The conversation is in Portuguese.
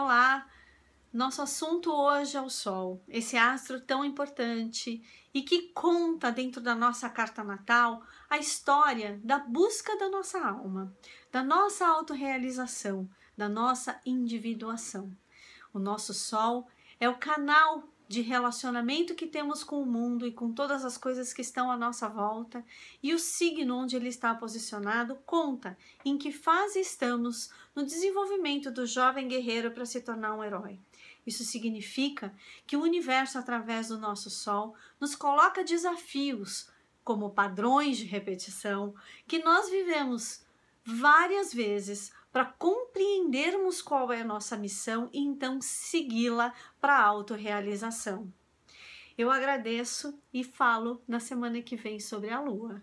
Olá! Nosso assunto hoje é o Sol, esse astro tão importante e que conta dentro da nossa carta natal a história da busca da nossa alma, da nossa autorrealização, da nossa individuação. O nosso Sol é o canal de relacionamento que temos com o mundo e com todas as coisas que estão à nossa volta, e o signo onde ele está posicionado conta em que fase estamos no desenvolvimento do jovem guerreiro para se tornar um herói. Isso significa que o universo, através do nosso Sol, nos coloca desafios, como padrões de repetição, que nós vivemos várias vezes para compreendermos qual é a nossa missão e então segui-la para a autorrealização. Eu agradeço e falo na semana que vem sobre a lua.